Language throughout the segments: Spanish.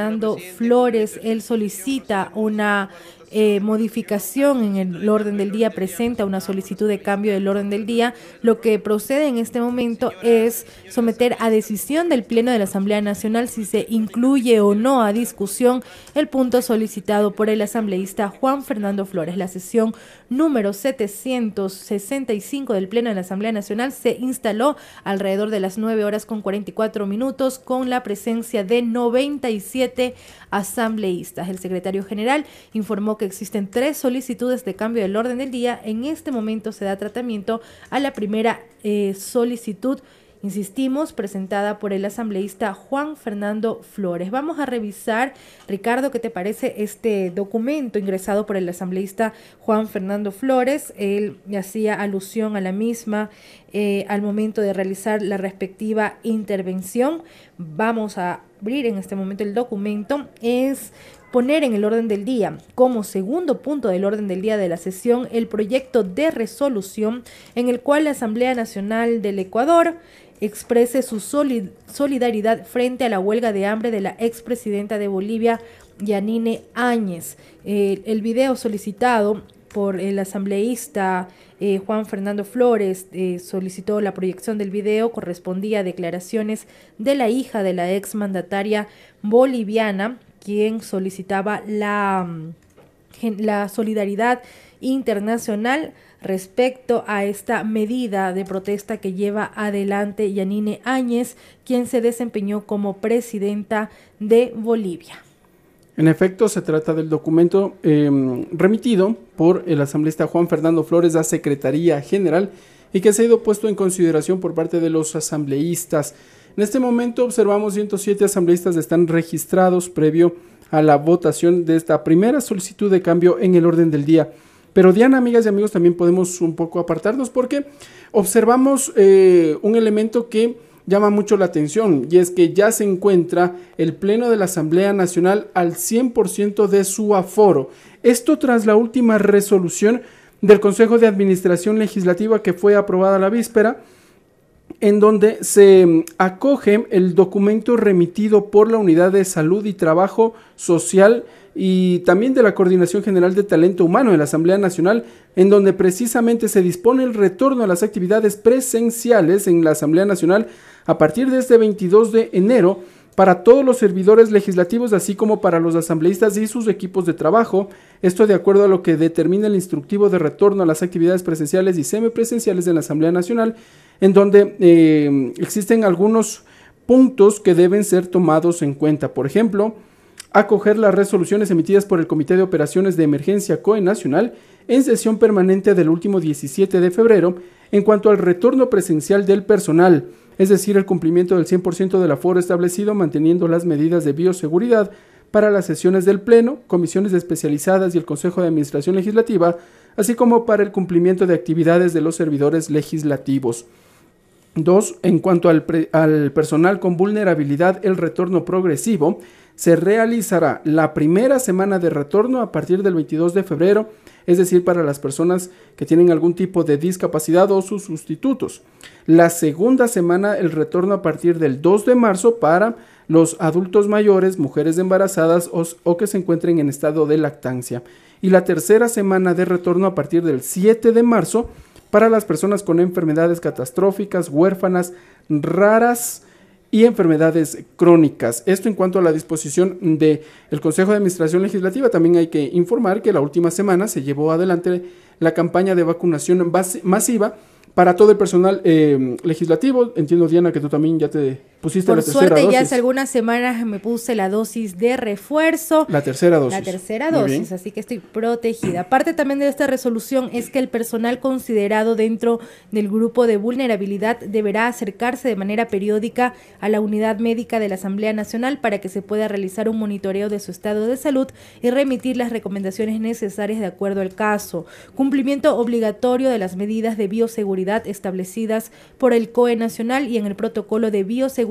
dando Flores, él solicita una eh, modificación en el orden del día, presenta una solicitud de cambio del orden del día, lo que procede en este momento es someter a decisión del Pleno de la Asamblea Nacional si se incluye o no a discusión el punto solicitado por el asambleísta Juan Fernando Flores. La sesión número 765 del Pleno de la Asamblea Nacional se instaló alrededor de las 9 horas con 44 minutos con la presencia de 97 asambleístas. El secretario general informó que existen tres solicitudes de cambio del orden del día. En este momento se da tratamiento a la primera eh, solicitud insistimos, presentada por el asambleísta Juan Fernando Flores. Vamos a revisar, Ricardo, ¿qué te parece este documento ingresado por el asambleísta Juan Fernando Flores? Él hacía alusión a la misma eh, al momento de realizar la respectiva intervención. Vamos a abrir en este momento el documento. Es poner en el orden del día, como segundo punto del orden del día de la sesión, el proyecto de resolución en el cual la Asamblea Nacional del Ecuador exprese su solidaridad frente a la huelga de hambre de la expresidenta de Bolivia, Yanine Áñez. Eh, el video solicitado por el asambleísta eh, Juan Fernando Flores eh, solicitó la proyección del video, correspondía a declaraciones de la hija de la exmandataria boliviana, quien solicitaba la, mm, la solidaridad internacional respecto a esta medida de protesta que lleva adelante Yanine Áñez, quien se desempeñó como presidenta de Bolivia. En efecto, se trata del documento em, remitido por el asambleísta Juan Fernando Flores a Secretaría General y que se ha sido puesto en consideración por parte de los asambleístas. En este momento observamos 107 asambleístas están registrados previo a la votación de esta primera solicitud de cambio en el orden del día. Pero Diana, amigas y amigos, también podemos un poco apartarnos porque observamos eh, un elemento que llama mucho la atención y es que ya se encuentra el Pleno de la Asamblea Nacional al 100% de su aforo. Esto tras la última resolución del Consejo de Administración Legislativa que fue aprobada la víspera en donde se mm, acoge el documento remitido por la Unidad de Salud y Trabajo Social y también de la Coordinación General de Talento Humano de la Asamblea Nacional, en donde precisamente se dispone el retorno a las actividades presenciales en la Asamblea Nacional a partir de este 22 de enero para todos los servidores legislativos, así como para los asambleístas y sus equipos de trabajo, esto de acuerdo a lo que determina el instructivo de retorno a las actividades presenciales y semipresenciales de la Asamblea Nacional, en donde eh, existen algunos puntos que deben ser tomados en cuenta. Por ejemplo, acoger las resoluciones emitidas por el Comité de Operaciones de Emergencia COE Nacional en sesión permanente del último 17 de febrero en cuanto al retorno presencial del personal es decir, el cumplimiento del 100% del aforo establecido manteniendo las medidas de bioseguridad para las sesiones del Pleno, comisiones especializadas y el Consejo de Administración Legislativa, así como para el cumplimiento de actividades de los servidores legislativos. 2. En cuanto al, al, personal con vulnerabilidad, el retorno progresivo se realizará la primera semana de retorno a partir del 22 de febrero, es decir, para las personas que tienen algún tipo de discapacidad o sus sustitutos. La segunda semana, el retorno a partir del 2 de marzo para los adultos mayores, mujeres embarazadas o, que se encuentren en estado de lactancia. Y la tercera semana de retorno a partir del 7 de marzo para las personas con enfermedades catastróficas, huérfanas, raras, y enfermedades crónicas. Esto en cuanto a la disposición del el Consejo de Administración Legislativa. También hay que informar que la última semana se llevó adelante la campaña de vacunación masiva para todo el personal eh, legislativo. Entiendo, Diana, que tú también ya te por la suerte, ya hace algunas semanas me puse la dosis de refuerzo. La tercera dosis. La tercera dosis, así que estoy protegida. Parte también de esta resolución es que el personal considerado dentro del grupo de vulnerabilidad deberá acercarse de manera periódica a la unidad médica de la Asamblea Nacional para que se pueda realizar un monitoreo de su estado de salud y remitir las recomendaciones necesarias de acuerdo al caso. Cumplimiento obligatorio de las medidas de bioseguridad establecidas por el COE Nacional y en el protocolo de bioseguridad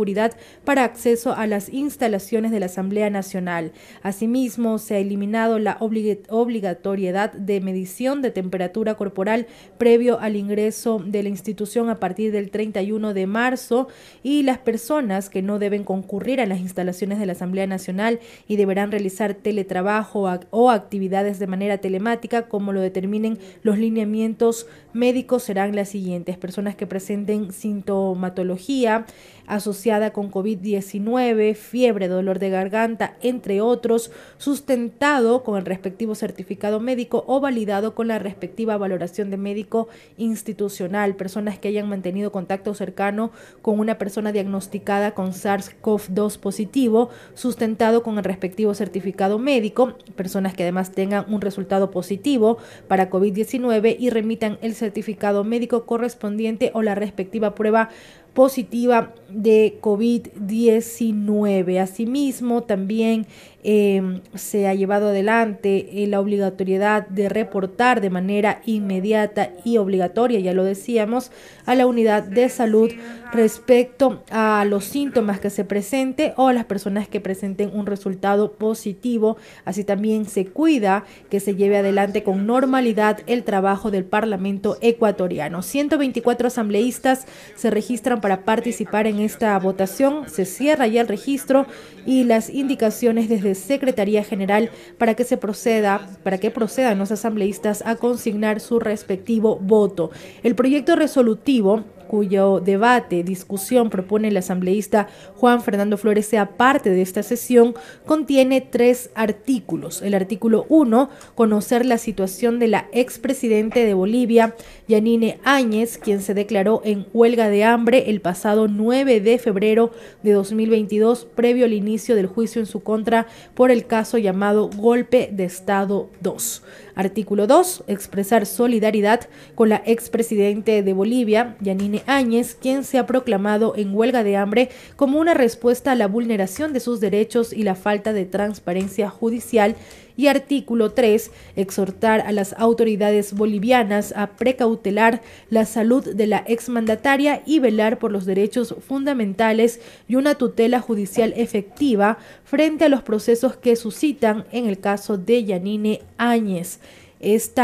para acceso a las instalaciones de la Asamblea Nacional. Asimismo, se ha eliminado la obligatoriedad de medición de temperatura corporal previo al ingreso de la institución a partir del 31 de marzo y las personas que no deben concurrir a las instalaciones de la Asamblea Nacional y deberán realizar teletrabajo o actividades de manera telemática como lo determinen los lineamientos médicos serán las siguientes. Personas que presenten sintomatología, asociada con COVID-19, fiebre, dolor de garganta, entre otros, sustentado con el respectivo certificado médico o validado con la respectiva valoración de médico institucional, personas que hayan mantenido contacto cercano con una persona diagnosticada con SARS-CoV-2 positivo, sustentado con el respectivo certificado médico, personas que además tengan un resultado positivo para COVID-19 y remitan el certificado médico correspondiente o la respectiva prueba positiva de COVID-19. Asimismo, también em, se ha llevado adelante eh, la obligatoriedad de reportar de manera inmediata y obligatoria, ya lo decíamos, a la unidad de salud respecto a los síntomas que se presente o a las personas que presenten un resultado positivo. Así también se cuida que se lleve adelante con normalidad el trabajo del Parlamento ecuatoriano. 124 asambleístas se registran para participar en esta votación. Se cierra ya el registro y las indicaciones desde Secretaría General para que se proceda, para que procedan los asambleístas a consignar su respectivo voto. El proyecto resolutivo cuyo debate, discusión propone el asambleísta Juan Fernando Flores sea parte de esta sesión, contiene tres artículos. El artículo 1, conocer la situación de la expresidente de Bolivia, Yanine Áñez, quien se declaró en huelga de hambre el pasado 9 de febrero de 2022, previo al inicio del juicio en su contra por el caso llamado Golpe de Estado 2. Artículo 2. Expresar solidaridad con la expresidente de Bolivia, Yanine Áñez, quien se ha proclamado en huelga de hambre como una respuesta a la vulneración de sus derechos y la falta de transparencia judicial y artículo 3, exhortar a las autoridades bolivianas a precautelar la salud de la exmandataria y velar por los derechos fundamentales y una tutela judicial efectiva frente a los procesos que suscitan en el caso de Yanine Áñez. este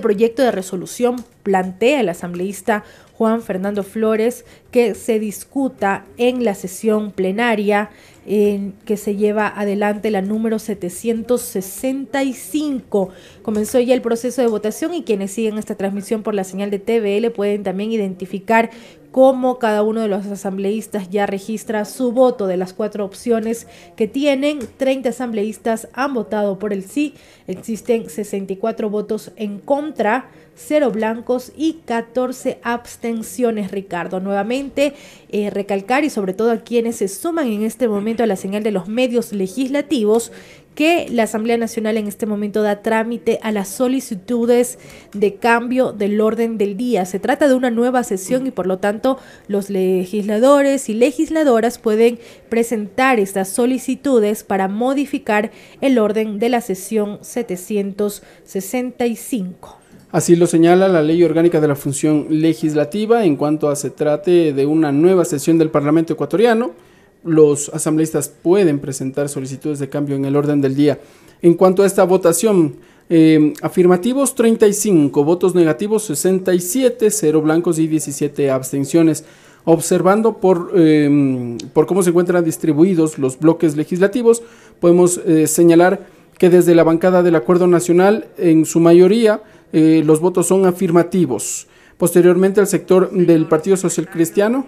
proyecto de resolución plantea al asambleísta Juan Fernando Flores que se discuta en la sesión plenaria en que se lleva adelante la número 765. Comenzó ya el proceso de votación y quienes siguen esta transmisión por la señal de TVL pueden también identificar como cada uno de los asambleístas ya registra su voto de las cuatro opciones que tienen. 30 asambleístas han votado por el sí, existen 64 votos en contra, cero blancos y 14 abstenciones, Ricardo. Nuevamente, eh, recalcar y sobre todo a quienes se suman en este momento a la señal de los medios legislativos que la Asamblea Nacional en este momento da trámite a las solicitudes de cambio del orden del día. Se trata de una nueva sesión y por lo tanto los legisladores y legisladoras pueden presentar estas solicitudes para modificar el orden de la sesión 765. Así lo señala la Ley Orgánica de la Función Legislativa en cuanto a se trate de una nueva sesión del Parlamento ecuatoriano los asambleístas pueden presentar solicitudes de cambio en el orden del día. En cuanto a esta votación, eh, afirmativos 35, votos negativos 67, 0 blancos y 17 abstenciones. Observando por, em, por cómo se encuentran distribuidos los bloques legislativos, podemos eh, señalar que desde la bancada del Acuerdo Nacional, en su mayoría, eh, los votos son afirmativos. Posteriormente, el sector del Partido Social Cristiano,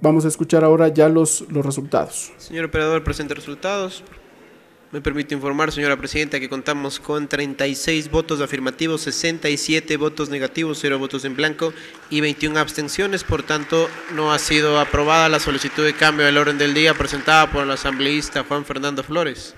Vamos a escuchar ahora ya los, los resultados. Señor operador, presente resultados. Me permite informar, señora presidenta, que contamos con 36 votos afirmativos, 67 votos negativos, 0 votos en blanco y 21 abstenciones. Por tanto, no ha sido aprobada la solicitud de cambio del orden del día presentada por el asambleísta Juan Fernando Flores.